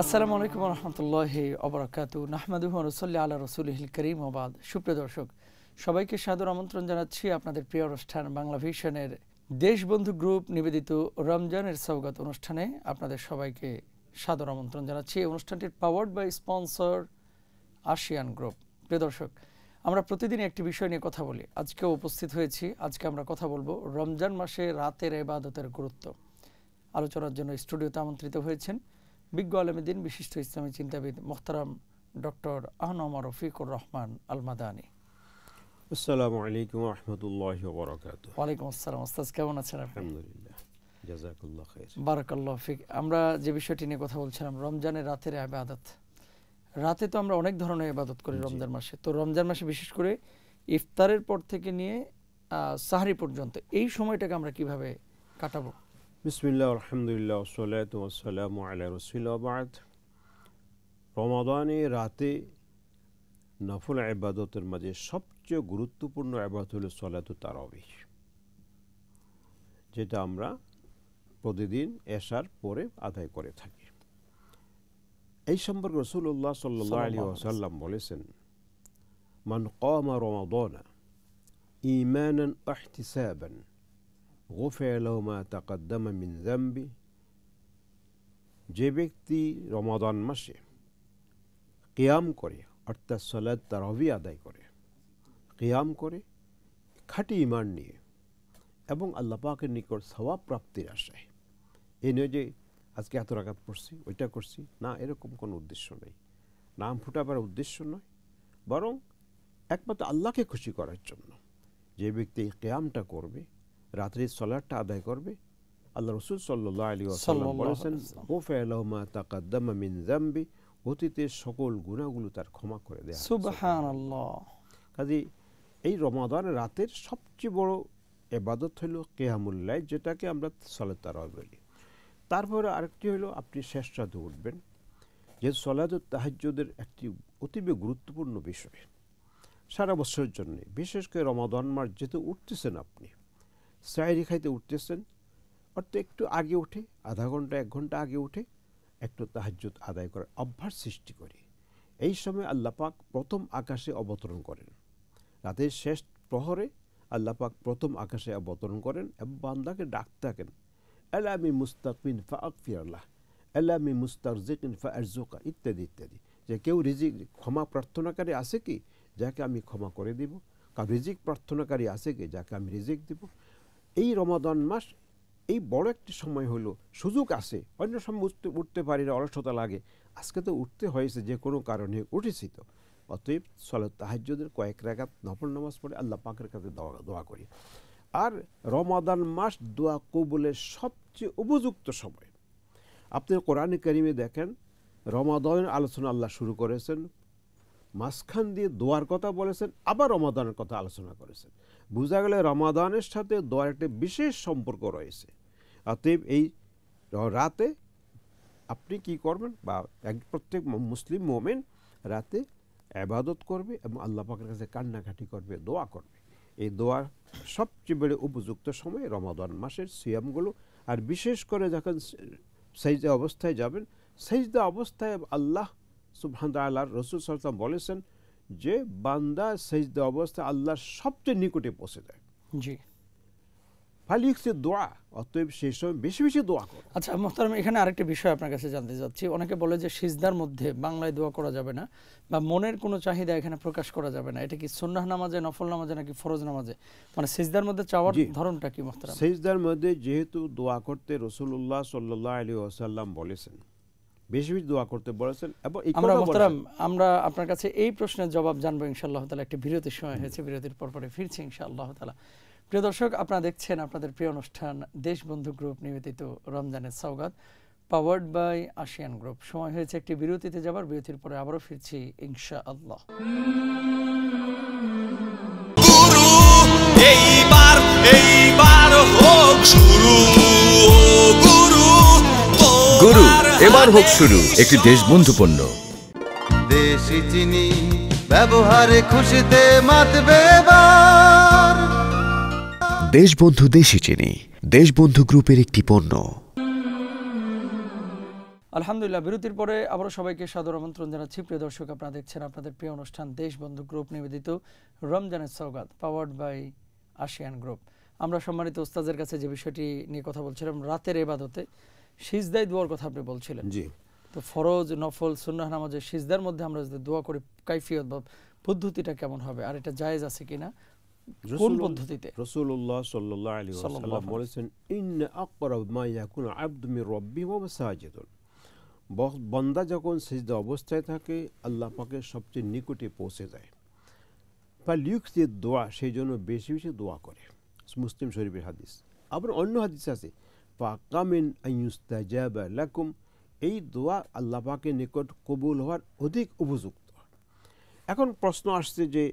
আসসালামু আলাইকুম রহমতুল্লাহ অবরাকাতু নাহমাদুহ রসল্লি আল্লাহ হিল করিম ওবাদ সুপ্রিয় দর্শক সবাইকে সাদর আমন্ত্রণ জানাচ্ছি আপনাদের প্রিয় অনুষ্ঠান বাংলা ভিশনের দেশবন্ধু গ্রুপ নিবেদিত রমজানের সৌগাত অনুষ্ঠানে আপনাদের সবাইকে সাদর আমন্ত্রণ জানাচ্ছি এই অনুষ্ঠানটির powered by sponsor Asian group প্রিয় দর্শক আমরা প্রতিদিন একটি বিষয় নিয়ে কথা বলি আজকে উপস্থিত হয়েছি আজকে আমরা কথা বলবো রমজান মাসে রাতের এবাদতের গুরুত্ব আলোচনার জন্য স্টুডিওতে আমন্ত্রিত হয়েছেন বিজ্ঞ আলমদিন বিশিষ্ট ইসলামী চিন্তাবিদ মোহতারাম ডক্টর আহনম রফিকুর রহমান আলমাদানি আসসালামু আলাইকুম রহমতুল্লাহ বরকাত ওয়ালাইকুম আসসালাম ওস্তাদ কেমন আছেন আলহামদুলিল্লাহ জাজাকুল্লাহ খাইর বারাকাল্লাহ ফিক আমরা যে বিষয়টি নিয়ে কথা বলছিলাম রমজানের রাতের আবাদত রাতে তো আমরা অনেক ধরনের ইবাদত করি রমজান মাসে তো রমজান মাসে বিশেষ করে ইফতারের পর থেকে নিয়ে সাহারি পর্যন্ত এই সময়টাকে আমরা কিভাবে কাটাবো بسم الله الرحمن الرحيم والصلاة والسلام على رسول الله وبعد رمضان راتي نفل عبادات المجي شب جه گروت تو پرنو عبادات الصلاة التراويح جه دامرا پردی دین اشار پوری آدھائی کوری تھاکی اي شمبر رسول الله صلى الله عليه وسلم بولیسن من قام رمضان ايمانا احتسابا গোফের লহমা তাকাদ্দামা মিন জাম্বি যে ব্যক্তি রমাদান মাসে কেয়াম করে অর্থাৎ সলাদ তারহবি আদায় করে কেয়াম করে খাঁটি ইমান নিয়ে এবং আল্লাপাকের নিকট সবাব প্রাপ্তির আশায় এ নয় যে আজকে এত রাখাত পড়ছি ওইটা করছি না এরকম কোনো উদ্দেশ্য নেই নাম ফুটাবার উদ্দেশ্য নয় বরং একমাত্র আল্লাহকে খুশি করার জন্য যে ব্যক্তি এই কেয়ামটা করবে রাত্রির সলাটটা আদায় করবে আল্লাহ রসুল সাল্লাহ আলী আসাল্লাম বলেছেন তাকাদ্দামা মিন জাম্বি অতীতের সকল গুণাগুলো তার ক্ষমা করে দেয় কাজে এই রমাদান রাতের সবচেয়ে বড় এবাদত হলো কেহামুল্লাই যেটাকে আমরা সলাতারা বলি তারপরে আরেকটি হলো আপনি শেষ রাতে উঠবেন যে সলাদ তাহাজ্যদের একটি অতীব গুরুত্বপূর্ণ বিষয় সারা বছরের জন্য বিশেষ করে রমাদান মার যেতে উঠতেছেন আপনি সাহেরি খাইতে উঠতেছেন অর্থাৎ একটু আগে উঠে আধা ঘন্টা এক ঘন্টা আগে উঠে একটু তাহাজ্যুত আদায় করার অভ্যাস সৃষ্টি করে এই সময় আল্লাপাক প্রথম আকাশে অবতরণ করেন রাতের শেষ প্রহরে আল্লাপাক প্রথম আকাশে অবতরণ করেন এবং বান্দাকে ডাক থাকেন এলামি মুস্তাকিন ফা আকফির আল্লাহ আলামি মুস্তারজিকিন ফা এরজোকা ইত্যাদি ইত্যাদি যে কেউ রিজিক ক্ষমা প্রার্থনাকারী আছে কি যাকে আমি ক্ষমা করে দেব কারণ রিজিক প্রার্থনাকারী আছে কি যাকে আমি রিজিক দেবো এই রমাদান মাস এই বড় একটি সময় হলো সুযোগ আছে অন্য সময় উঠতে উঠতে পারি না অলসতা লাগে আজকে তো উঠতে হয়েছে যে কোনো কারণে উঠেছি তো অতএব সলে তাহাজ্যদের কয়েক রাগাত নফল নামাজ পড়ে আল্লাহ পাকের কাছে দোয়া দোয়া করি আর রমাদান মাস দোয়া কবুলের সবচেয়ে উপযুক্ত সময় আপনি কোরআন কারিমে দেখেন রমাদানের আলোচনা আল্লাহ শুরু করেছেন মাঝখান দিয়ে দোয়ার কথা বলেছেন আবার রমাদানের কথা আলোচনা করেছেন বোঝা গেলে রমাদানের সাথে দোয়ার একটা বিশেষ সম্পর্ক রয়েছে অতএব এই রাতে আপনি কি করবেন বা এক প্রত্যেক মুসলিম মোমেন রাতে আবাদত করবে এবং আল্লাহ পাকের কাছে কান্নাকাটি করবে দোয়া করবে এই দোয়ার সবচেয়ে বেড়ে উপযুক্ত সময় রমাদান মাসের সিয়ামগুলো আর বিশেষ করে যখন সেইজা অবস্থায় যাবেন সেইজদা অবস্থায় আল্লাহ সুবহান আল্লাহ রসুল সাল্লাম বলেছেন যে বান্দা সেজদা অবস্থা আল্লাহর সবচেয়ে নিকটে পৌঁছে যায় জি ফালিক্সে দোয়া অতএব সেই সময় বেশি বেশি দোয়া করো আচ্ছা মোহতারাম এখানে আরেকটা বিষয় আপনার কাছে জানতে চাচ্ছি অনেকে বলে যে সিজদার মধ্যে বাংলায় দোয়া করা যাবে না বা মনের কোনো চাহিদা এখানে প্রকাশ করা যাবে না এটা কি সুন্নাহ নামাজে নফল নামাজে নাকি ফরজ নামাজে মানে সিজদার মধ্যে চাওয়ার ধরনটা কি মোহতারাম সিজদার মধ্যে যেহেতু দোয়া করতে রসুল্লাহ সাল্লাহ আলী ওসাল্লাম বলেছেন বেশি বেশি দোয়া করতে বলেছেন এবং আমরা মোহতারাম আমরা আপনার কাছে এই প্রশ্নের জবাব জানবো ইনশাআল্লাহ তালা একটি বিরতির সময় হয়েছে বিরতির পরপরে ফিরছি ইনশাআল্লাহ তালা প্রিয় দর্শক আপনারা দেখছেন আপনাদের প্রিয় অনুষ্ঠান দেশবন্ধু গ্রুপ নিবেদিত রমজানের সৌগাত পাওয়ার্ড বাই আসিয়ান গ্রুপ সময় হয়েছে একটি বিরতিতে যাবার বিরতির পরে আবারও ফিরছি ইনশাআল্লাহ এবার হোক শুরু একটি দেশবন্ধু পণ্য দেশি চিনি ব্যবহারে খুশিতে মাতবে দেশবন্ধু দেশি চিনি দেশবন্ধু গ্রুপের একটি পণ্য আলহামদুলিল্লাহ বিরতির পরে আবারও সবাইকে সাদর আমন্ত্রণ জানাচ্ছি প্রিয় দর্শক আপনারা দেখছেন আপনাদের প্রিয় অনুষ্ঠান দেশবন্ধু গ্রুপ নিবেদিত রমজানের সৌগাত পাওয়ার্ড বাই আসিয়ান গ্রুপ আমরা সম্মানিত ওস্তাদের কাছে যে বিষয়টি নিয়ে কথা বলছিলাম রাতের এবাদতে সিজদায় দোয়ার কথা আপনি বলছিলেন জি তো ফরজ নফল সুন্নাহ নামাজে সিজদার মধ্যে আমরা যদি দোয়া করি কাইফিয়ত বা পদ্ধতিটা কেমন হবে আর এটা জায়েজ আছে কিনা কোন পদ্ধতিতে রাসূলুল্লাহ সাল্লাল্লাহু আলাইহি ওয়াসাল্লাম বলেছেন ইন্না আকরাব মা ইয়াকুনু আবদু মির রাব্বি ওয়া মাসাজিদুন বন্দা যখন সিজদা অবস্থায় থাকে আল্লাহ পাকের সবচেয়ে নিকটে পৌঁছে যায় বা লিউক্তির দোয়া সেই জন্য বেশি বেশি দোয়া করে মুসলিম শরীফের হাদিস আবার অন্য হাদিস আছে ফাকামিন লাকুম এই দোয়া আল্লাহ নিকট কবুল হওয়ার অধিক উপযুক্ত এখন প্রশ্ন আসছে যে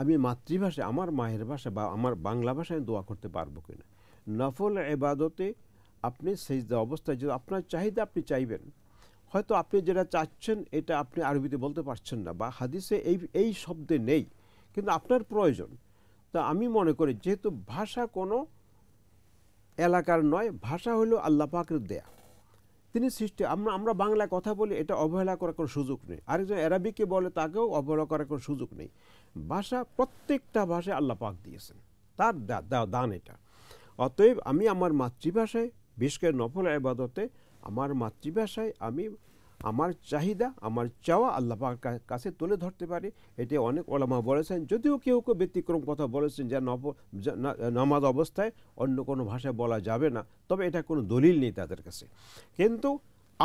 আমি মাতৃভাষায় আমার মায়ের ভাষা বা আমার বাংলা ভাষায় দোয়া করতে পারবো কিনা নফল এবাদতে আপনি সেজদা অবস্থায় যদি আপনার চাহিদা আপনি চাইবেন হয়তো আপনি যেটা চাচ্ছেন এটা আপনি আরবিতে বলতে পারছেন না বা হাদিসে এই এই শব্দে নেই কিন্তু আপনার প্রয়োজন তা আমি মনে করি যেহেতু ভাষা কোনো এলাকার নয় ভাষা হলো আল্লাহ পাকের দেয়া তিনি সৃষ্টি আমরা আমরা বাংলায় কথা বলি এটা অবহেলা করার কোনো সুযোগ নেই আরেকজন অ্যারাবিকে বলে তাকেও অবহেলা করার কোনো সুযোগ নেই ভাষা প্রত্যেকটা ভাষায় আল্লাহ পাক দিয়েছেন তার দান এটা অতএব আমি আমার মাতৃভাষায় বিশেষ নফল আবাদতে আমার মাতৃভাষায় আমি আমার চাহিদা আমার চাওয়া আল্লাপার কাছে তুলে ধরতে পারে এটি অনেক ওলামা বলেছেন যদিও কেউ কেউ ব্যতিক্রম কথা বলেছেন যে নামাজ অবস্থায় অন্য কোনো ভাষায় বলা যাবে না তবে এটা কোনো দলিল নেই তাদের কাছে কিন্তু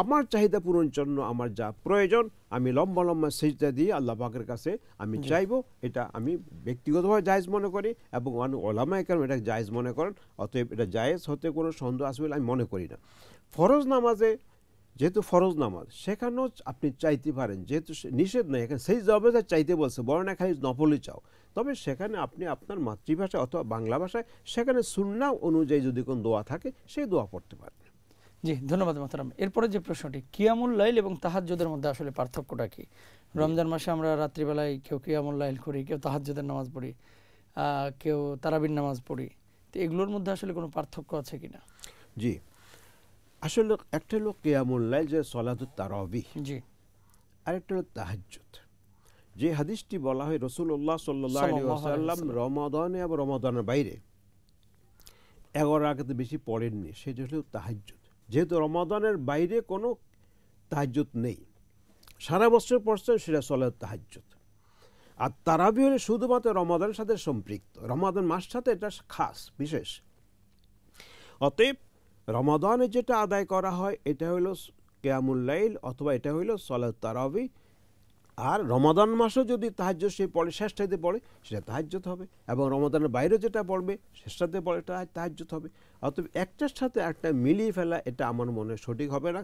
আমার চাহিদা পূরণ জন্য আমার যা প্রয়োজন আমি লম্বা লম্বা সেজদা দিয়ে আল্লাহ পাকের কাছে আমি চাইব এটা আমি ব্যক্তিগতভাবে জায়েজ মনে করি এবং অনেক ওলামায় কারণ এটা জায়েজ মনে করেন অতএব এটা জায়েজ হতে কোনো সন্দেহ আসবে আমি মনে করি না ফরজ নামাজে যেহেতু ফরজ নামাজ সেখানেও আপনি চাইতে পারেন যেহেতু নিষেধ নয় এখানে সেই জবে যা চাইতে বলছে বড় না খালি নফলই চাও তবে সেখানে আপনি আপনার মাতৃভাষায় অথবা বাংলা ভাষায় সেখানে সুন্না অনুযায়ী যদি কোনো দোয়া থাকে সেই দোয়া পড়তে পারেন জি ধন্যবাদ মাতারাম এরপরে যে প্রশ্নটি কিয়ামুল লাইল এবং তাহাজ্জুদের মধ্যে আসলে পার্থক্যটা কি রমজান মাসে আমরা রাত্রিবেলায় কেউ কিয়ামুল লাইল করি কেউ তাহাজ্জুদের নামাজ পড়ি কেউ তারাবির নামাজ পড়ি তো এগুলোর মধ্যে আসলে কোনো পার্থক্য আছে কি না জি আসলে একটা লোক হলো কেয়ামুল্লাহ যে সলাদুত তারাবি জি আরেকটা লোক তাহাজ্জুদ যে হাদিসটি বলা হয় রসুল্লাহ সাল্লাম রমাদান এবং রমাদানের বাইরে এগারো আগাতে বেশি পড়েননি সেটা হলো তাহাজ্জুদ যেহেতু রমাদানের বাইরে কোনো তাহাজ্জুদ নেই সারা বছর পড়ছে সেটা সলাদ তাহাজ্জুদ আর তারাবি হলে শুধুমাত্র রমাদানের সাথে সম্পৃক্ত রমাদান মাস সাথে এটা খাস বিশেষ অতএব রমাদানে যেটা আদায় করা হয় এটা হলো কেয়ামুল্লাইল অথবা এটা হইল সলাত তারাবি আর রমাদান মাসও যদি তাহাজ্য সে পড়ে শেষটাতে পড়ে সেটা তাহাজ্যত হবে এবং রমাদানের বাইরে যেটা পড়বে শেষটাতে পড়ে এটা তাহাজ্যত হবে অতএব একটার সাথে একটা মিলিয়ে ফেলা এটা আমার মনে সঠিক হবে না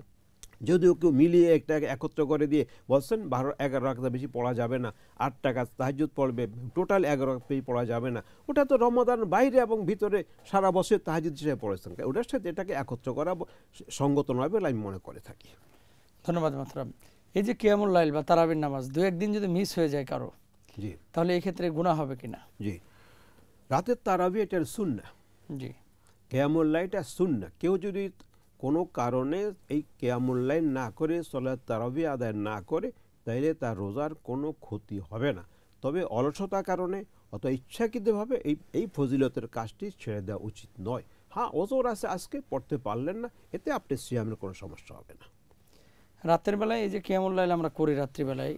যদিও কেউ মিলিয়ে একটা একত্র করে দিয়ে বলছেন বারো এগারো রাখা বেশি পড়া যাবে না আট টাকা তাহাজুদ পড়বে টোটাল এগারো বেশি পড়া যাবে না ওটা তো রমদান বাইরে এবং ভিতরে সারা বছর তাহাজুদ হিসেবে পড়েছেন ওটার সাথে এটাকে একত্র করা সঙ্গত নয় বলে আমি মনে করে থাকি ধন্যবাদ মাত্রাম এই যে কেয়ামুল লাইল বা তারাবির নামাজ দু একদিন যদি মিস হয়ে যায় কারো জি তাহলে এক্ষেত্রে গুণা হবে কিনা জি রাতের তারাবি এটার শূন্য জি কেয়ামুল শুন শূন্য কেউ যদি কোনো কারণে এই কেয়ামুল্লাইন না করে সলাদ তারাবি আদায় না করে তাইলে তার রোজার কোনো ক্ষতি হবে না তবে অলসতা কারণে অত ইচ্ছাকৃতভাবে এই এই ফজিলতের কাজটি ছেড়ে দেওয়া উচিত নয় হ্যাঁ ওজোর আছে আজকে পড়তে পারলেন না এতে আপনি সিয়ামের কোনো সমস্যা হবে না রাতের বেলায় এই যে কিয়ামুল্লাইল আমরা করি রাত্রিবেলায়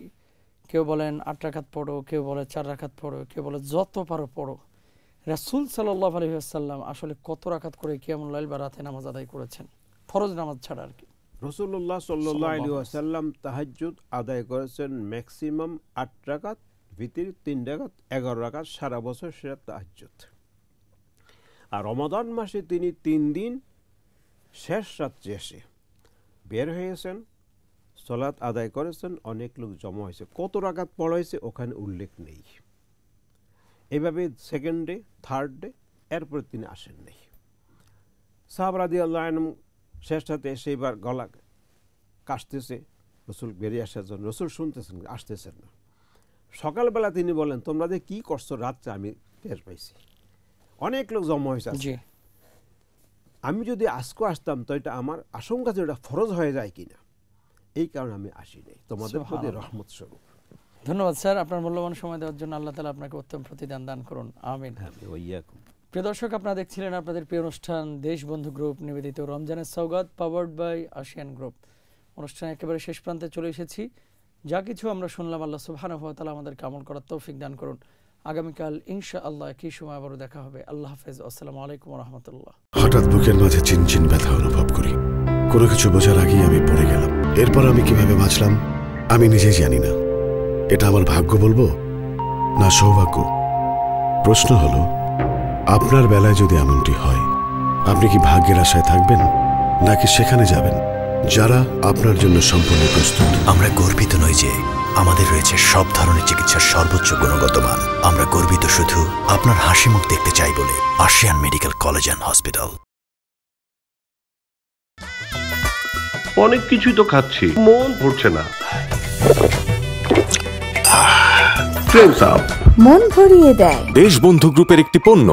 কেউ বলেন আট রাখাত পড়ো কেউ বলে চার রাখাত পড়ো কেউ বলে যত পারো পড়ো রাসুল সাল্লাহ আলহিহাসাল্লাম আসলে কত রাখাত করে কিয়ামুল্লাইল বা রাতে নামাজ আদায় করেছেন ফরজ নামাজ ছাড়া আর কি রসুল্লাহ সাল্লাম তাহাজুদ আদায় করেছেন ম্যাক্সিমাম আট রাকাত ভিতির তিন রাকাত এগারো রাকাত সারা বছর সেরা তাহাজুদ আর রমাদান মাসে তিনি তিন দিন শেষ রাত্রে এসে বের হয়েছেন সলাত আদায় করেছেন অনেক লোক জমা হয়েছে কত রাকাত পড়া হয়েছে ওখানে উল্লেখ নেই এভাবে সেকেন্ড ডে থার্ড ডে এরপর তিনি আসেন নেই সাহাব আল্লাহ শেষ সাথে সেইবার গলা কাশতেছে রসুল বেরিয়ে আসার জন্য রসুল শুনতেছেন আসতেছেন না সকালবেলা তিনি বলেন তোমরা যে কী করছো রাত্রে আমি টের পাইছি অনেক লোক জমা হয়েছে আমি যদি আজকে আসতাম তো এটা আমার আশঙ্কা যে ওটা ফরজ হয়ে যায় কিনা এই কারণে আমি আসি নাই তোমাদের প্রতি রহমত স্বরূপ ধন্যবাদ স্যার আপনার মূল্যবান সময় দেওয়ার জন্য আল্লাহ তালা আপনাকে উত্তম প্রতিদান দান করুন আমিন হ্যাঁ, আমি ওই প্রিয় দর্শক আপনারা দেখছিলেন আপনাদের প্রিয় অনুষ্ঠান দেশবন্ধু গ্রুপ নিবেদিত রমজানের সৌগত পাওয়ার্ড বাই আসিয়ান গ্রুপ অনুষ্ঠানে একেবারে শেষ প্রান্তে চলে এসেছি যা কিছু আমরা শুনলাম আল্লাহ সুবাহানুভাতালা আমাদের কামল করার তৌফিক দান করুন আগামীকাল ইনশা আল্লাহ একই সময় আবারও দেখা হবে আল্লাহ হাফেজ আসসালাম আলাইকুম রহমতুল্লাহ হঠাৎ বুকের মাঝে চিনচিন ব্যথা অনুভব করি কোনো কিছু বোঝার আগেই আমি পড়ে গেলাম এরপর আমি কিভাবে বাঁচলাম আমি নিজেই জানি না এটা আমার ভাগ্য বলবো না সৌভাগ্য প্রশ্ন হলো আপনার বেলায় যদি এমনটি হয় আপনি কি ভাগ্যের আশায় থাকবেন নাকি সেখানে যাবেন যারা আপনার জন্য সম্পূর্ণ প্রস্তুত আমরা গর্বিত নই যে আমাদের রয়েছে সব ধরনের চিকিৎসার সর্বোচ্চ গুণগত মান আমরা গর্বিত শুধু আপনার হাসি মুখ দেখতে চাই বলে Asian medical college and hospital অনেক কিছুই তো খাচ্ছি মন ভরছে না মন ভরিয়ে দেয় দেশবন্ধু গ্রুপের একটি পণ্য